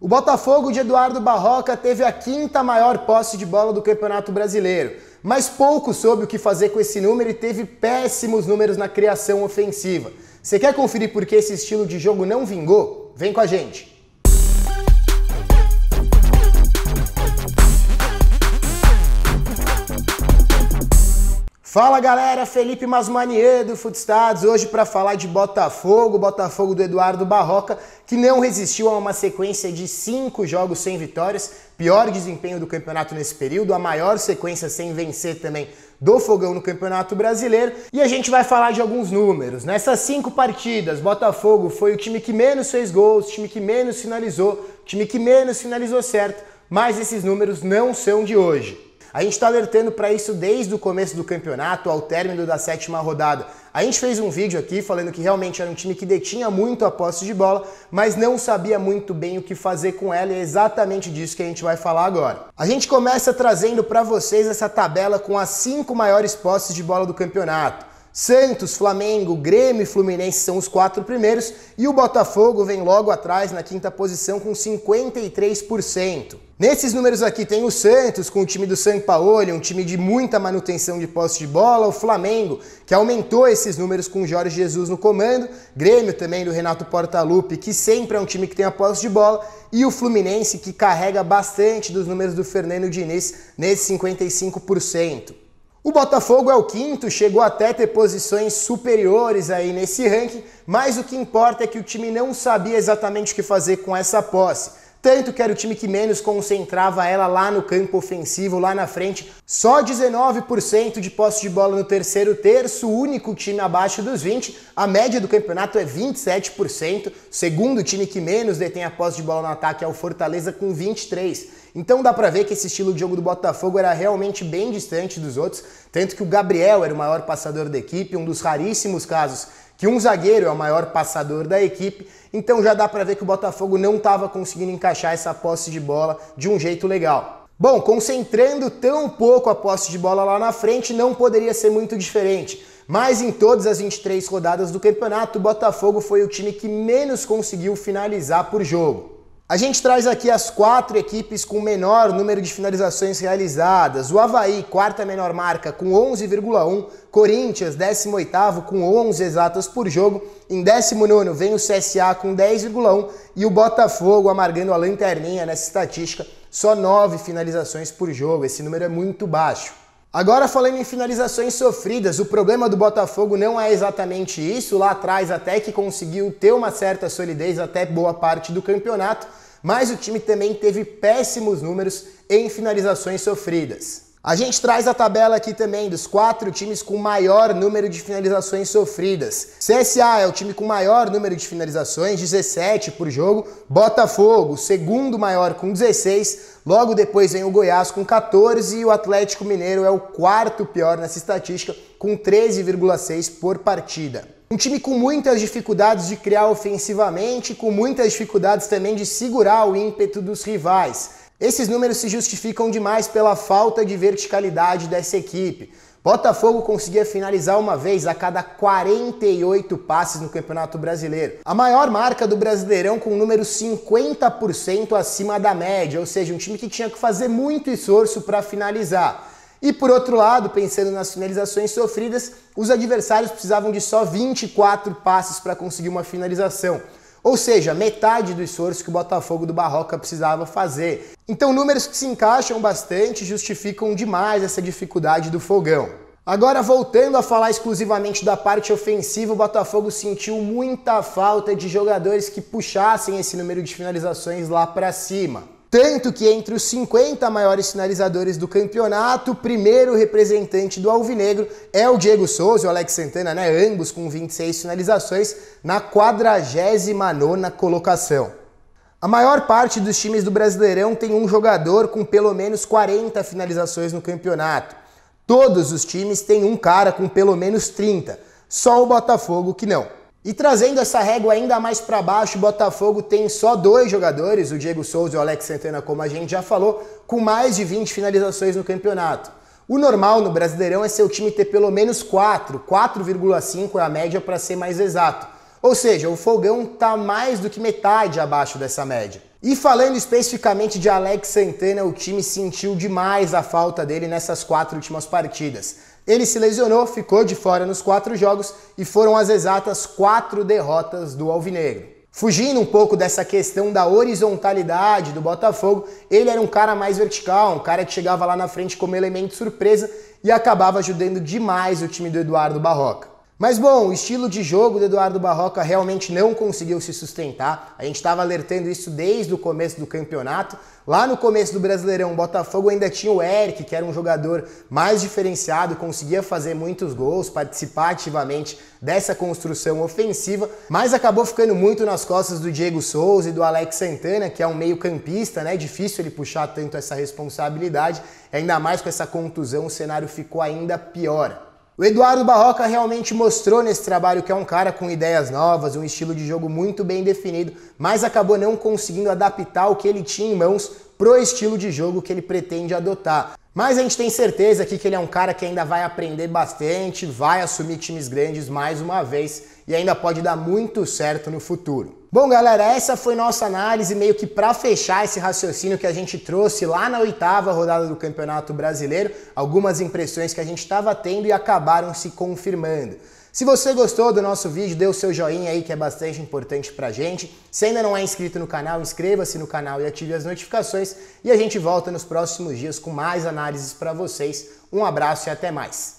O Botafogo de Eduardo Barroca teve a quinta maior posse de bola do Campeonato Brasileiro, mas pouco soube o que fazer com esse número e teve péssimos números na criação ofensiva. Você quer conferir por que esse estilo de jogo não vingou? Vem com a gente! Fala galera, Felipe Masmanier do Futstados, hoje para falar de Botafogo, Botafogo do Eduardo Barroca, que não resistiu a uma sequência de cinco jogos sem vitórias, pior desempenho do campeonato nesse período, a maior sequência sem vencer também do Fogão no Campeonato Brasileiro. E a gente vai falar de alguns números. Nessas cinco partidas, Botafogo foi o time que menos fez gols, time que menos finalizou, time que menos finalizou certo, mas esses números não são de hoje. A gente está alertando para isso desde o começo do campeonato, ao término da sétima rodada. A gente fez um vídeo aqui falando que realmente era um time que detinha muito a posse de bola, mas não sabia muito bem o que fazer com ela, e é exatamente disso que a gente vai falar agora. A gente começa trazendo para vocês essa tabela com as cinco maiores posses de bola do campeonato. Santos, Flamengo, Grêmio e Fluminense são os quatro primeiros e o Botafogo vem logo atrás na quinta posição com 53%. Nesses números aqui tem o Santos com o time do São Paulo, um time de muita manutenção de posse de bola, o Flamengo, que aumentou esses números com o Jorge Jesus no comando, Grêmio também do Renato Portaluppi, que sempre é um time que tem a posse de bola, e o Fluminense que carrega bastante dos números do Fernando Diniz nesse 55%. O Botafogo é o quinto, chegou até ter posições superiores aí nesse ranking, mas o que importa é que o time não sabia exatamente o que fazer com essa posse. Tanto que era o time que menos concentrava ela lá no campo ofensivo, lá na frente. Só 19% de posse de bola no terceiro terço, o único time abaixo dos 20%. A média do campeonato é 27%. Segundo time que menos detém a posse de bola no ataque é o Fortaleza com 23%. Então dá pra ver que esse estilo de jogo do Botafogo era realmente bem distante dos outros, tanto que o Gabriel era o maior passador da equipe, um dos raríssimos casos que um zagueiro é o maior passador da equipe, então já dá para ver que o Botafogo não estava conseguindo encaixar essa posse de bola de um jeito legal. Bom, concentrando tão pouco a posse de bola lá na frente, não poderia ser muito diferente. Mas em todas as 23 rodadas do campeonato, o Botafogo foi o time que menos conseguiu finalizar por jogo. A gente traz aqui as quatro equipes com menor número de finalizações realizadas. O Havaí, quarta menor marca, com 11,1. Corinthians, 18º, com 11 exatas por jogo. Em 19 vem o CSA com 10,1. E o Botafogo amargando a lanterninha nessa estatística, só 9 finalizações por jogo. Esse número é muito baixo. Agora falando em finalizações sofridas, o problema do Botafogo não é exatamente isso. Lá atrás até que conseguiu ter uma certa solidez até boa parte do campeonato, mas o time também teve péssimos números em finalizações sofridas. A gente traz a tabela aqui também dos quatro times com maior número de finalizações sofridas. CSA é o time com maior número de finalizações, 17 por jogo. Botafogo, segundo maior com 16. Logo depois vem o Goiás com 14 e o Atlético Mineiro é o quarto pior nessa estatística com 13,6 por partida. Um time com muitas dificuldades de criar ofensivamente, com muitas dificuldades também de segurar o ímpeto dos rivais. Esses números se justificam demais pela falta de verticalidade dessa equipe. Botafogo conseguia finalizar uma vez a cada 48 passes no Campeonato Brasileiro. A maior marca do Brasileirão com um número 50% acima da média, ou seja, um time que tinha que fazer muito esforço para finalizar. E por outro lado, pensando nas finalizações sofridas, os adversários precisavam de só 24 passes para conseguir uma finalização. Ou seja, metade do esforço que o Botafogo do Barroca precisava fazer. Então, números que se encaixam bastante justificam demais essa dificuldade do fogão. Agora, voltando a falar exclusivamente da parte ofensiva, o Botafogo sentiu muita falta de jogadores que puxassem esse número de finalizações lá para cima. Tanto que entre os 50 maiores sinalizadores do campeonato, o primeiro representante do Alvinegro é o Diego Souza, e o Alex Santana, né? Ambos com 26 sinalizações na 49 colocação. A maior parte dos times do Brasileirão tem um jogador com pelo menos 40 finalizações no campeonato. Todos os times têm um cara com pelo menos 30, só o Botafogo que não. E trazendo essa régua ainda mais para baixo, o Botafogo tem só dois jogadores, o Diego Souza e o Alex Santana, como a gente já falou, com mais de 20 finalizações no campeonato. O normal no Brasileirão é seu time ter pelo menos 4, 4,5 é a média para ser mais exato. Ou seja, o fogão está mais do que metade abaixo dessa média. E falando especificamente de Alex Santana, o time sentiu demais a falta dele nessas quatro últimas partidas. Ele se lesionou, ficou de fora nos quatro jogos e foram as exatas quatro derrotas do Alvinegro. Fugindo um pouco dessa questão da horizontalidade do Botafogo, ele era um cara mais vertical, um cara que chegava lá na frente como elemento surpresa e acabava ajudando demais o time do Eduardo Barroca. Mas bom, o estilo de jogo do Eduardo Barroca realmente não conseguiu se sustentar. A gente estava alertando isso desde o começo do campeonato. Lá no começo do Brasileirão, o Botafogo ainda tinha o Eric, que era um jogador mais diferenciado, conseguia fazer muitos gols, participar ativamente dessa construção ofensiva, mas acabou ficando muito nas costas do Diego Souza e do Alex Santana, que é um meio-campista, né? É difícil ele puxar tanto essa responsabilidade, ainda mais com essa contusão, o cenário ficou ainda pior. O Eduardo Barroca realmente mostrou nesse trabalho que é um cara com ideias novas, um estilo de jogo muito bem definido, mas acabou não conseguindo adaptar o que ele tinha em mãos pro estilo de jogo que ele pretende adotar. Mas a gente tem certeza aqui que ele é um cara que ainda vai aprender bastante, vai assumir times grandes mais uma vez e ainda pode dar muito certo no futuro. Bom, galera, essa foi nossa análise meio que para fechar esse raciocínio que a gente trouxe lá na oitava rodada do Campeonato Brasileiro, algumas impressões que a gente estava tendo e acabaram se confirmando. Se você gostou do nosso vídeo, dê o seu joinha aí que é bastante importante pra gente. Se ainda não é inscrito no canal, inscreva-se no canal e ative as notificações e a gente volta nos próximos dias com mais análises para vocês. Um abraço e até mais.